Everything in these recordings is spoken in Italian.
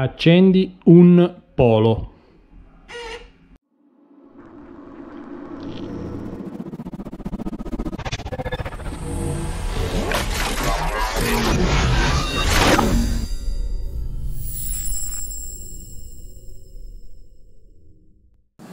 Accendi un polo.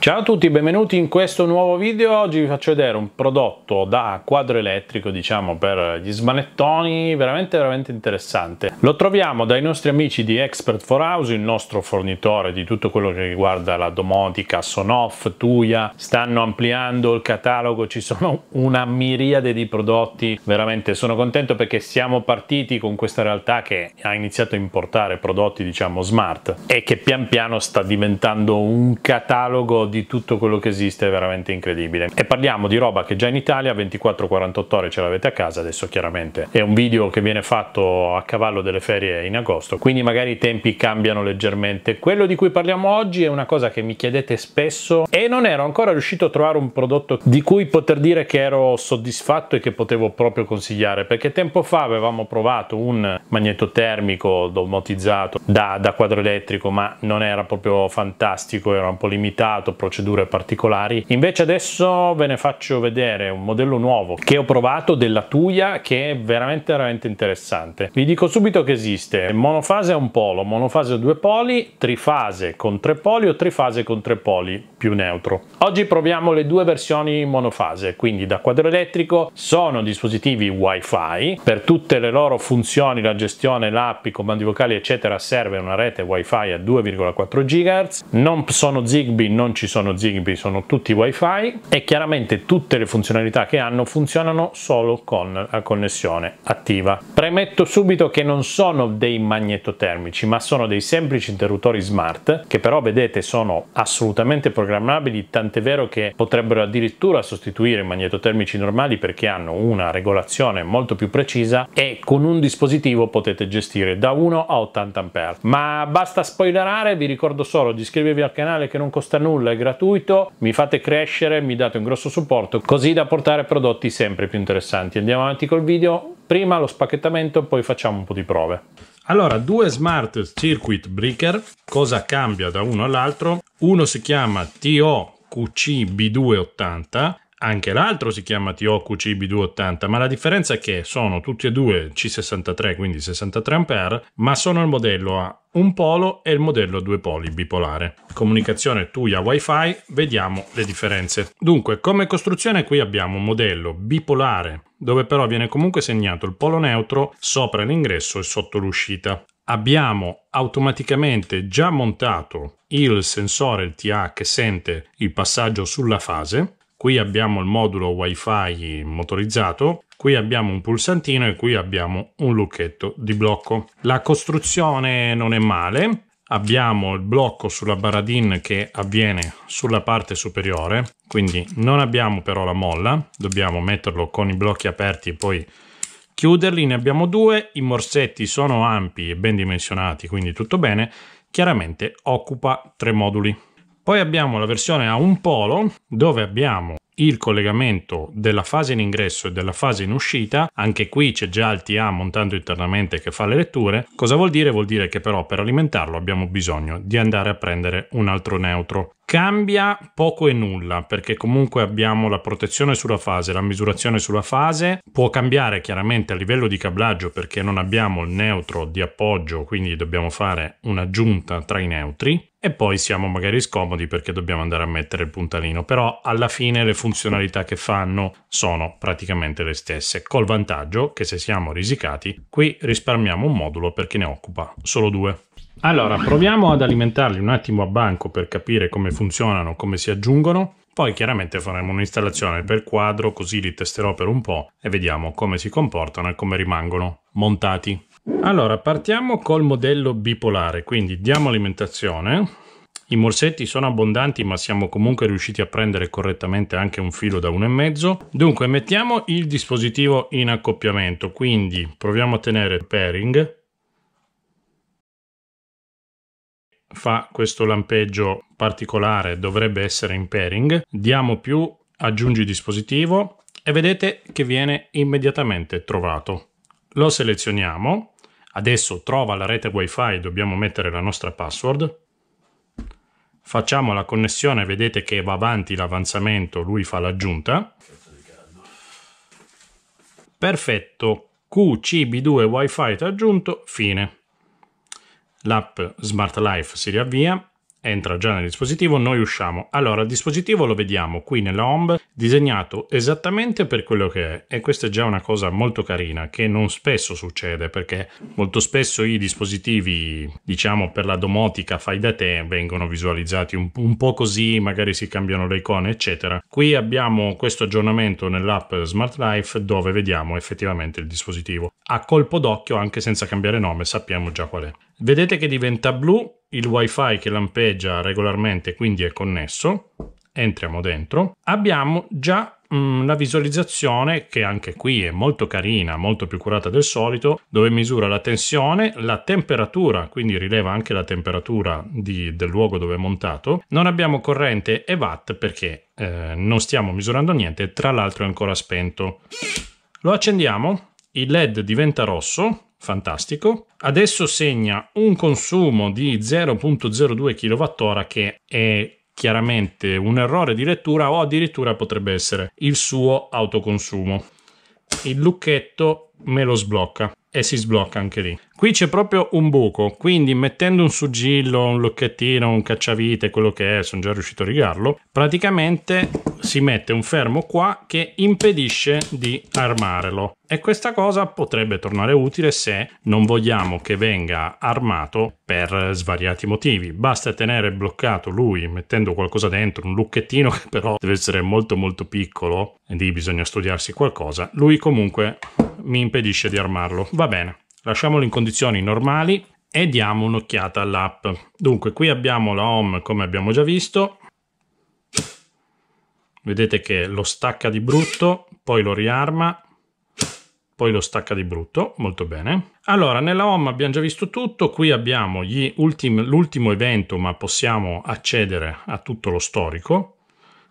Ciao a tutti benvenuti in questo nuovo video, oggi vi faccio vedere un prodotto da quadro elettrico diciamo per gli smanettoni, veramente veramente interessante. Lo troviamo dai nostri amici di Expert for House, il nostro fornitore di tutto quello che riguarda la domotica, Sonoff, Tuya, stanno ampliando il catalogo, ci sono una miriade di prodotti, veramente sono contento perché siamo partiti con questa realtà che ha iniziato a importare prodotti diciamo smart e che pian piano sta diventando un catalogo di tutto quello che esiste è veramente incredibile. E parliamo di roba che già in Italia 24-48 ore ce l'avete a casa, adesso chiaramente è un video che viene fatto a cavallo delle ferie in agosto, quindi magari i tempi cambiano leggermente. Quello di cui parliamo oggi è una cosa che mi chiedete spesso e non ero ancora riuscito a trovare un prodotto di cui poter dire che ero soddisfatto e che potevo proprio consigliare, perché tempo fa avevamo provato un magneto termico domotizzato da, da quadro elettrico, ma non era proprio fantastico, era un po' limitato, procedure particolari. Invece adesso ve ne faccio vedere un modello nuovo che ho provato della Tuya che è veramente veramente interessante. Vi dico subito che esiste monofase a un polo, monofase a due poli, trifase con tre poli o trifase con tre poli più neutro. Oggi proviamo le due versioni monofase, quindi da quadro elettrico sono dispositivi wifi, per tutte le loro funzioni, la gestione, l'app, i comandi vocali eccetera serve una rete wifi a 2,4 GHz, non sono Zigbee, non ci sono Zigbee, sono tutti wifi e chiaramente tutte le funzionalità che hanno funzionano solo con la connessione attiva. Premetto subito che non sono dei magnetotermici ma sono dei semplici interruttori smart che però vedete sono assolutamente programmabili tant'è vero che potrebbero addirittura sostituire i magnetotermici normali perché hanno una regolazione molto più precisa e con un dispositivo potete gestire da 1 a 80 A. Ma basta spoilerare, vi ricordo solo di iscrivervi al canale che non costa nulla e gratuito, mi fate crescere, mi date un grosso supporto, così da portare prodotti sempre più interessanti. Andiamo avanti col video, prima lo spacchettamento, poi facciamo un po' di prove. Allora, due smart circuit breaker, cosa cambia da uno all'altro? Uno si chiama TOQC B280 anche l'altro si chiama TOQ CB280, ma la differenza è che sono tutti e due C63, quindi 63A, ma sono il modello a un polo e il modello a due poli bipolare. Comunicazione tuya WiFi, vediamo le differenze. Dunque, come costruzione qui abbiamo un modello bipolare, dove però viene comunque segnato il polo neutro sopra l'ingresso e sotto l'uscita. Abbiamo automaticamente già montato il sensore il TA che sente il passaggio sulla fase Qui abbiamo il modulo WiFi motorizzato, qui abbiamo un pulsantino e qui abbiamo un lucchetto di blocco. La costruzione non è male, abbiamo il blocco sulla baradin che avviene sulla parte superiore quindi non abbiamo però la molla dobbiamo metterlo con i blocchi aperti e poi chiuderli ne abbiamo due i morsetti sono ampi e ben dimensionati quindi tutto bene chiaramente occupa tre moduli poi abbiamo la versione a un polo dove abbiamo il collegamento della fase in ingresso e della fase in uscita, anche qui c'è già il TA montando internamente che fa le letture. Cosa vuol dire? Vuol dire che però per alimentarlo abbiamo bisogno di andare a prendere un altro neutro. Cambia poco e nulla perché comunque abbiamo la protezione sulla fase, la misurazione sulla fase, può cambiare chiaramente a livello di cablaggio perché non abbiamo il neutro di appoggio, quindi dobbiamo fare un'aggiunta tra i neutri e poi siamo magari scomodi perché dobbiamo andare a mettere il puntalino, però alla fine le funzionalità che fanno sono praticamente le stesse, col vantaggio che se siamo risicati qui risparmiamo un modulo perché ne occupa solo due. Allora proviamo ad alimentarli un attimo a banco per capire come funzionano, come si aggiungono, poi chiaramente faremo un'installazione per quadro così li testerò per un po' e vediamo come si comportano e come rimangono montati. Allora, partiamo col modello bipolare, quindi diamo alimentazione. I morsetti sono abbondanti, ma siamo comunque riusciti a prendere correttamente anche un filo da 1,5. Dunque, mettiamo il dispositivo in accoppiamento, quindi proviamo a tenere il pairing. Fa questo lampeggio particolare, dovrebbe essere in pairing. Diamo più, aggiungi dispositivo e vedete che viene immediatamente trovato. Lo selezioniamo Adesso trova la rete wifi, dobbiamo mettere la nostra password. Facciamo la connessione, vedete che va avanti l'avanzamento, lui fa l'aggiunta. Perfetto, QCB2 wifi ti aggiunto, fine. L'app Smart Life si riavvia entra già nel dispositivo, noi usciamo. Allora, il dispositivo lo vediamo qui nella home disegnato esattamente per quello che è e questa è già una cosa molto carina che non spesso succede perché molto spesso i dispositivi, diciamo per la domotica fai da te, vengono visualizzati un, un po' così, magari si cambiano le icone, eccetera. Qui abbiamo questo aggiornamento nell'app Smart Life dove vediamo effettivamente il dispositivo. A colpo d'occhio, anche senza cambiare nome, sappiamo già qual è. Vedete che diventa blu il wifi che lampeggia regolarmente, quindi è connesso. Entriamo dentro. Abbiamo già mm, la visualizzazione che anche qui è molto carina, molto più curata del solito, dove misura la tensione, la temperatura, quindi rileva anche la temperatura di, del luogo dove è montato. Non abbiamo corrente e watt perché eh, non stiamo misurando niente, tra l'altro è ancora spento. Lo accendiamo, il LED diventa rosso, fantastico. Adesso segna un consumo di 0.02 kWh che è chiaramente un errore di lettura o addirittura potrebbe essere il suo autoconsumo. Il lucchetto me lo sblocca e si sblocca anche lì. Qui c'è proprio un buco, quindi mettendo un suggillo, un lucchettino, un cacciavite, quello che è, sono già riuscito a rigarlo, praticamente si mette un fermo qua che impedisce di armarlo. E questa cosa potrebbe tornare utile se non vogliamo che venga armato per svariati motivi. Basta tenere bloccato lui mettendo qualcosa dentro, un lucchettino che però deve essere molto molto piccolo e lì bisogna studiarsi qualcosa. Lui comunque mi impedisce di armarlo. Va bene lasciamolo in condizioni normali e diamo un'occhiata all'app. Dunque qui abbiamo la home come abbiamo già visto, vedete che lo stacca di brutto, poi lo riarma, poi lo stacca di brutto, molto bene. Allora, nella home abbiamo già visto tutto, qui abbiamo l'ultimo evento, ma possiamo accedere a tutto lo storico.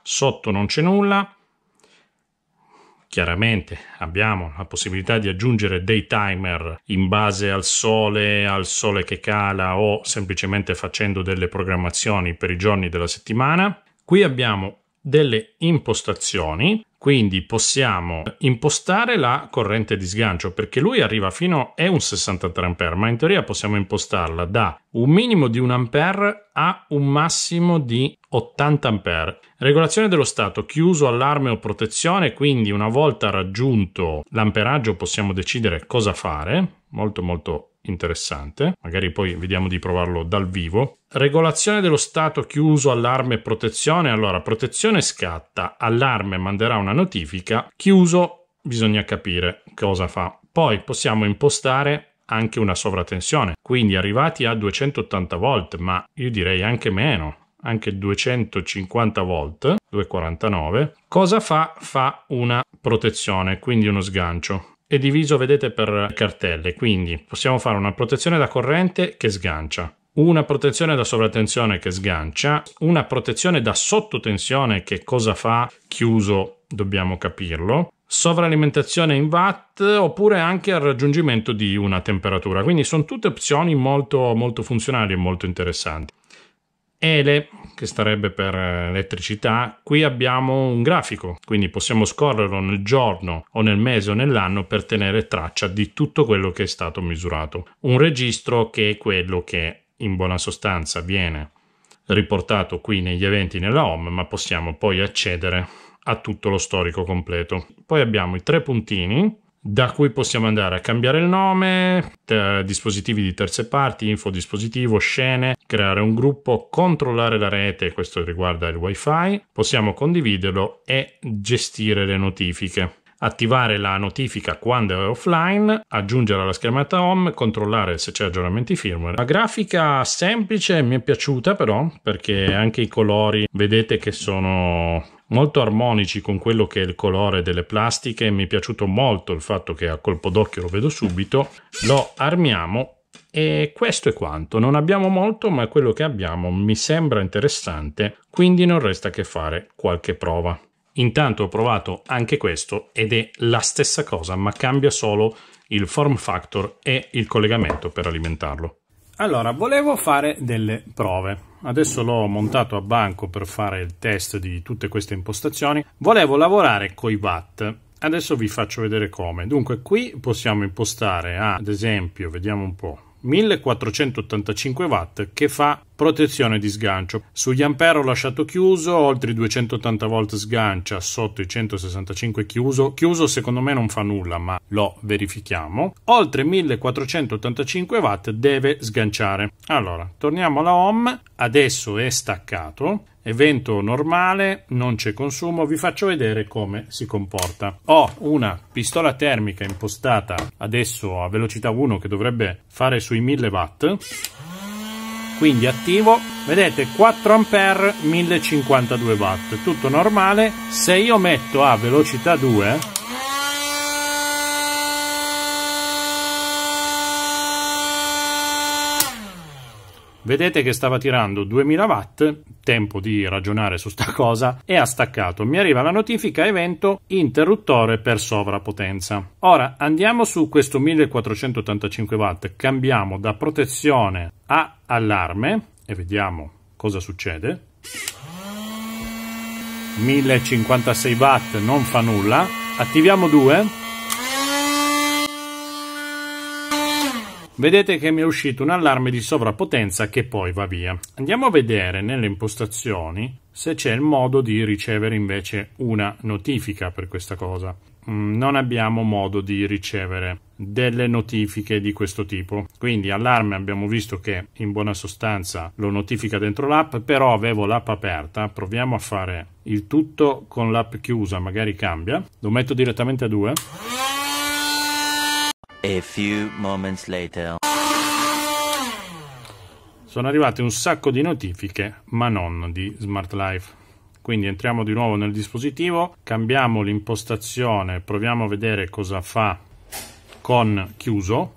Sotto non c'è nulla, Chiaramente abbiamo la possibilità di aggiungere dei timer in base al sole, al sole che cala o semplicemente facendo delle programmazioni per i giorni della settimana. Qui abbiamo delle impostazioni quindi possiamo impostare la corrente di sgancio perché lui arriva fino a un 63 A, ma in teoria possiamo impostarla da un minimo di 1 A a un massimo di 80 A. Regolazione dello stato, chiuso allarme o protezione, quindi una volta raggiunto l'amperaggio possiamo decidere cosa fare, molto molto interessante, magari poi vediamo di provarlo dal vivo. Regolazione dello stato chiuso, allarme e protezione. Allora, protezione scatta, allarme manderà una notifica, chiuso bisogna capire cosa fa. Poi possiamo impostare anche una sovratensione, quindi arrivati a 280 volt, ma io direi anche meno, anche 250 volt, 249, cosa fa? Fa una protezione, quindi uno sgancio è diviso, vedete, per cartelle, quindi possiamo fare una protezione da corrente che sgancia, una protezione da sovratensione che sgancia, una protezione da sottotensione che cosa fa chiuso, dobbiamo capirlo, sovralimentazione in watt oppure anche al raggiungimento di una temperatura. Quindi sono tutte opzioni molto, molto funzionali e molto interessanti. E le che starebbe per eh, elettricità, qui abbiamo un grafico, quindi possiamo scorrerlo nel giorno o nel mese o nell'anno per tenere traccia di tutto quello che è stato misurato. Un registro che è quello che in buona sostanza viene riportato qui negli eventi nella home, ma possiamo poi accedere a tutto lo storico completo. Poi abbiamo i tre puntini da cui possiamo andare a cambiare il nome, t- dispositivi di terze parti, infodispositivo, scene, creare un gruppo, controllare la rete, questo riguarda il wifi, possiamo condividerlo e gestire le notifiche attivare la notifica quando è offline, aggiungere alla schermata home, controllare se c'è aggiornamenti firmware. La grafica semplice mi è piaciuta però perché anche i colori vedete che sono molto armonici con quello che è il colore delle plastiche, mi è piaciuto molto il fatto che a colpo d'occhio lo vedo subito, lo armiamo e questo è quanto, non abbiamo molto ma quello che abbiamo mi sembra interessante, quindi non resta che fare qualche prova. Intanto ho provato anche questo ed è la stessa cosa ma cambia solo il form factor e il collegamento per alimentarlo. Allora, volevo fare delle prove. Adesso l'ho montato a banco per fare il test di tutte queste impostazioni. Volevo lavorare con i watt. Adesso vi faccio vedere come. Dunque, qui possiamo impostare, ad esempio, vediamo un po', 1485 watt che fa protezione di sgancio. Sugli ampere ho lasciato chiuso, oltre i 280 volt sgancia, sotto i 165 chiuso. Chiuso secondo me non fa nulla, ma lo verifichiamo. Oltre 1485 watt deve sganciare. Allora, torniamo alla home. Adesso è staccato. Evento normale, non c'è consumo, vi faccio vedere come si comporta. Ho una pistola termica impostata adesso a velocità 1 che dovrebbe fare sui 1000 watt quindi attivo vedete 4 a 1052 watt tutto normale se io metto a velocità 2 Vedete che stava tirando 2000 watt, tempo di ragionare su sta cosa, e ha staccato. Mi arriva la notifica evento interruttore per sovrapotenza. Ora andiamo su questo 1485 watt, cambiamo da protezione a allarme e vediamo cosa succede. 1056 watt non fa nulla, attiviamo 2 vedete che mi è uscito un allarme di sovrappotenza che poi va via. Andiamo a vedere nelle impostazioni se c'è il modo di ricevere invece una notifica per questa cosa. Mm, non abbiamo modo di ricevere delle notifiche di questo tipo. Quindi allarme abbiamo visto che in buona sostanza lo notifica dentro l'app, però avevo l'app aperta, proviamo a fare il tutto con l'app chiusa, magari cambia. Lo metto direttamente a 2. A few moments later. Sono arrivate un sacco di notifiche, ma non di Smart Life. Quindi entriamo di nuovo nel dispositivo, cambiamo l'impostazione, proviamo a vedere cosa fa con chiuso.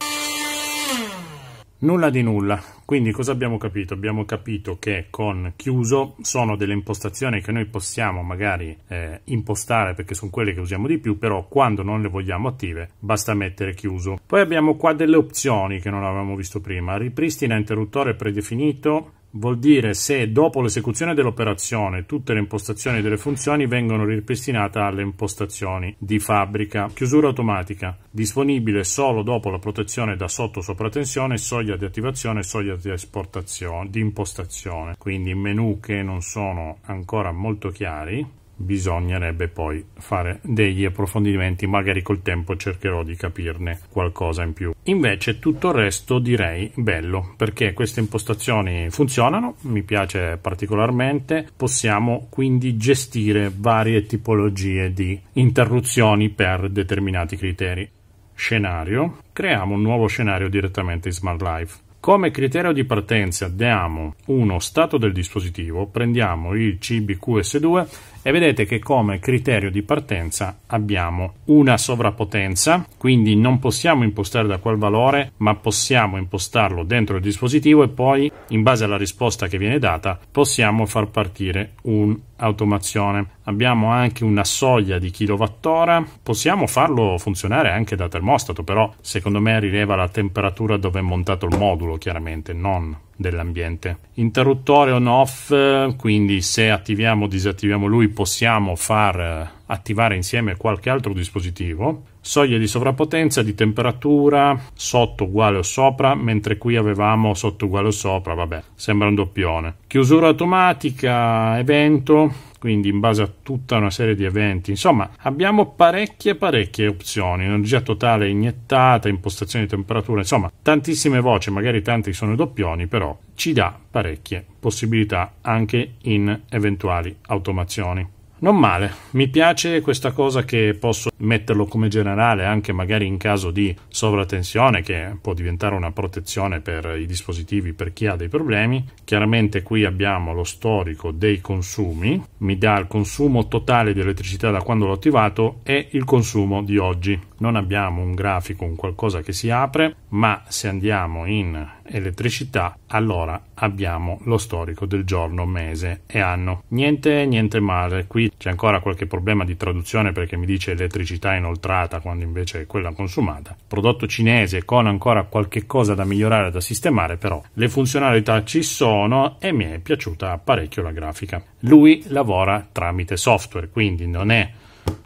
Nulla di nulla, quindi cosa abbiamo capito? Abbiamo capito che con chiuso sono delle impostazioni che noi possiamo magari eh, impostare perché sono quelle che usiamo di più, però quando non le vogliamo attive basta mettere chiuso. Poi abbiamo qua delle opzioni che non avevamo visto prima, ripristina interruttore predefinito, vuol dire se dopo l'esecuzione dell'operazione tutte le impostazioni delle funzioni vengono ripristinate alle impostazioni di fabbrica. Chiusura automatica, disponibile solo dopo la protezione da sotto sopra tensione, soglia di attivazione e soglia di esportazione, di impostazione. Quindi menu che non sono ancora molto chiari bisognerebbe poi fare degli approfondimenti, magari col tempo cercherò di capirne qualcosa in più. Invece tutto il resto direi bello, perché queste impostazioni funzionano, mi piace particolarmente, possiamo quindi gestire varie tipologie di interruzioni per determinati criteri. Scenario, creiamo un nuovo scenario direttamente in Smart Life. Come criterio di partenza diamo uno stato del dispositivo, prendiamo il CBQS2 e vedete che come criterio di partenza abbiamo una sovrapotenza quindi non possiamo impostare da quel valore, ma possiamo impostarlo dentro il dispositivo e poi in base alla risposta che viene data possiamo far partire un'automazione. Abbiamo anche una soglia di kilowattora, possiamo farlo funzionare anche da termostato, però secondo me rileva la temperatura dove è montato il modulo, chiaramente, non dell'ambiente. Interruttore on off, quindi se attiviamo o disattiviamo lui possiamo far eh, attivare insieme qualche altro dispositivo. Soglie di sovrappotenza, di temperatura, sotto uguale o sopra, mentre qui avevamo sotto uguale o sopra, vabbè, sembra un doppione. Chiusura automatica, evento, quindi in base a tutta una serie di eventi. Insomma, abbiamo parecchie parecchie opzioni, energia totale iniettata, impostazioni di temperatura, insomma, tantissime voci, magari tanti sono i doppioni, però ci dà parecchie possibilità anche in eventuali automazioni. Non male, mi piace questa cosa che posso metterlo come generale anche magari in caso di sovratensione che può diventare una protezione per i dispositivi per chi ha dei problemi. Chiaramente qui abbiamo lo storico dei consumi, mi dà il consumo totale di elettricità da quando l'ho attivato e il consumo di oggi. Non abbiamo un grafico, un qualcosa che si apre, ma se andiamo in elettricità, allora abbiamo lo storico del giorno, mese e anno. Niente, niente male, qui c'è ancora qualche problema di traduzione perché mi dice elettricità inoltrata quando invece è quella consumata. Prodotto cinese con ancora qualche cosa da migliorare, da sistemare, però le funzionalità ci sono e mi è piaciuta parecchio la grafica. Lui lavora tramite software, quindi non è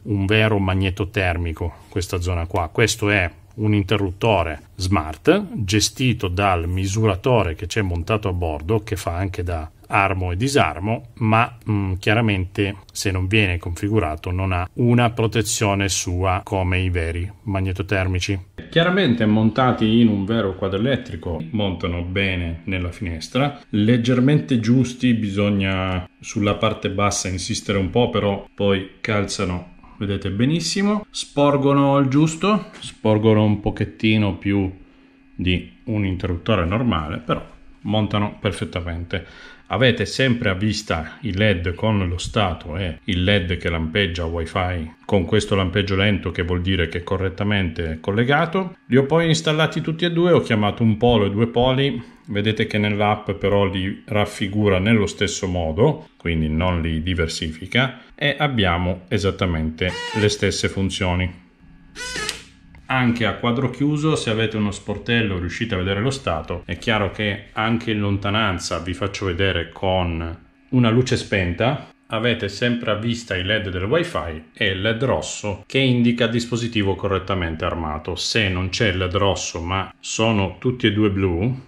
un vero magneto termico questa zona qua, questo è un interruttore smart gestito dal misuratore che c'è montato a bordo, che fa anche da armo e disarmo, ma mh, mm, chiaramente se non viene configurato non ha una protezione sua come i veri magnetotermici. Chiaramente montati in un vero quadro elettrico montano bene nella finestra, leggermente giusti bisogna sulla parte bassa insistere un po', però poi calzano vedete benissimo, sporgono al giusto, sporgono un pochettino più di un interruttore normale, però montano perfettamente. Avete sempre a vista i LED con lo stato e eh? il LED che lampeggia wifi con questo lampeggio lento che vuol dire che è correttamente collegato. Li ho poi installati tutti e due, ho chiamato un polo e due poli. Vedete che nell'app però li raffigura nello stesso modo, quindi non li diversifica e abbiamo esattamente le stesse funzioni anche a quadro chiuso se avete uno sportello riuscite a vedere lo stato è chiaro che anche in lontananza vi faccio vedere con una luce spenta avete sempre a vista i led del wifi e il led rosso che indica dispositivo correttamente armato se non c'è il led rosso ma sono tutti e due blu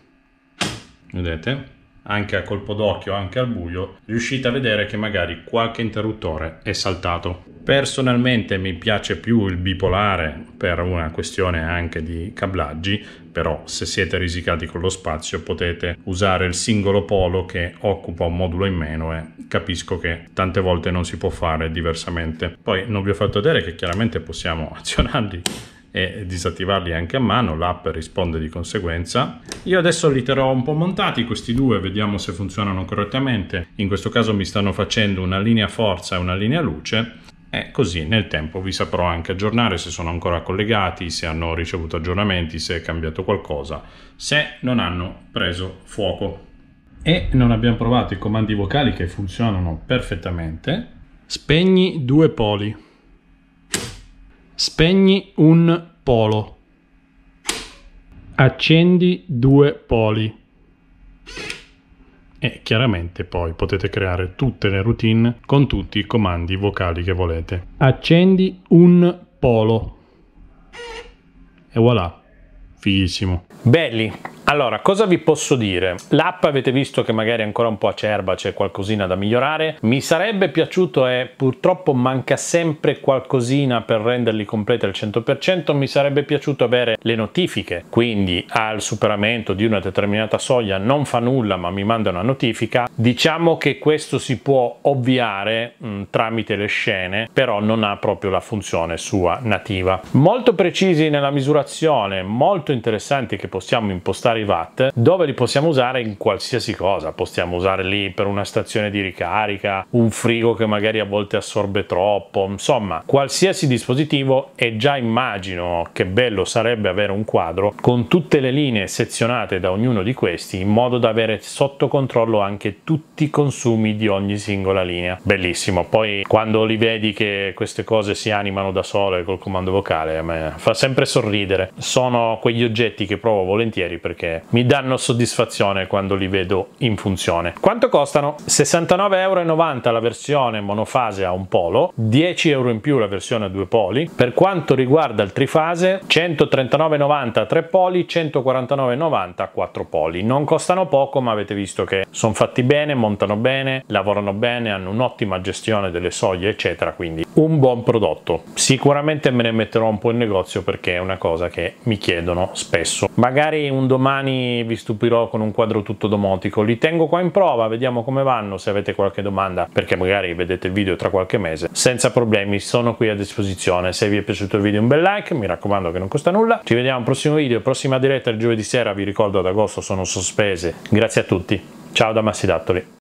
vedete anche a colpo d'occhio, anche al buio, riuscite a vedere che magari qualche interruttore è saltato. Personalmente mi piace più il bipolare per una questione anche di cablaggi, però se siete risicati con lo spazio potete usare il singolo polo che occupa un modulo in meno e capisco che tante volte non si può fare diversamente. Poi non vi ho fatto vedere che chiaramente possiamo azionarli e disattivarli anche a mano, l'app risponde di conseguenza. Io adesso li terrò un po' montati questi due, vediamo se funzionano correttamente. In questo caso mi stanno facendo una linea forza e una linea luce e così nel tempo vi saprò anche aggiornare se sono ancora collegati, se hanno ricevuto aggiornamenti, se è cambiato qualcosa, se non hanno preso fuoco. E non abbiamo provato i comandi vocali che funzionano perfettamente. Spegni due poli. Spegni un polo. Accendi due poli. E chiaramente poi potete creare tutte le routine con tutti i comandi vocali che volete. Accendi un polo. E voilà, fighissimo. Belli, allora, cosa vi posso dire? L'app avete visto che magari è ancora un po' acerba, c'è qualcosina da migliorare. Mi sarebbe piaciuto e purtroppo manca sempre qualcosina per renderli completi al 100%. Mi sarebbe piaciuto avere le notifiche, quindi al superamento di una determinata soglia non fa nulla ma mi manda una notifica. Diciamo che questo si può ovviare mh, mm, tramite le scene, però non ha proprio la funzione sua nativa. Molto precisi nella misurazione, molto interessanti che possiamo impostare alimentari dove li possiamo usare in qualsiasi cosa possiamo usare lì per una stazione di ricarica un frigo che magari a volte assorbe troppo insomma qualsiasi dispositivo e già immagino che bello sarebbe avere un quadro con tutte le linee sezionate da ognuno di questi in modo da avere sotto controllo anche tutti i consumi di ogni singola linea bellissimo poi quando li vedi che queste cose si animano da sole col comando vocale fa sempre sorridere sono quegli oggetti che provo volentieri perché che mi danno soddisfazione quando li vedo in funzione. Quanto costano? 69,90€ la versione monofase a un polo, 10 euro in più la versione a due poli. Per quanto riguarda il trifase, 139,90 a tre poli, 149,90 a quattro poli. Non costano poco, ma avete visto che sono fatti bene, montano bene, lavorano bene, hanno un'ottima gestione delle soglie, eccetera. Quindi un buon prodotto. Sicuramente me ne metterò un po' in negozio perché è una cosa che mi chiedono spesso. Magari un domani domani vi stupirò con un quadro tutto domotico. Li tengo qua in prova, vediamo come vanno, se avete qualche domanda, perché magari vedete il video tra qualche mese. Senza problemi, sono qui a disposizione. Se vi è piaciuto il video un bel like, mi raccomando che non costa nulla. Ci vediamo al prossimo video, prossima diretta il giovedì sera, vi ricordo ad agosto sono sospese. Grazie a tutti, ciao da Massidattoli.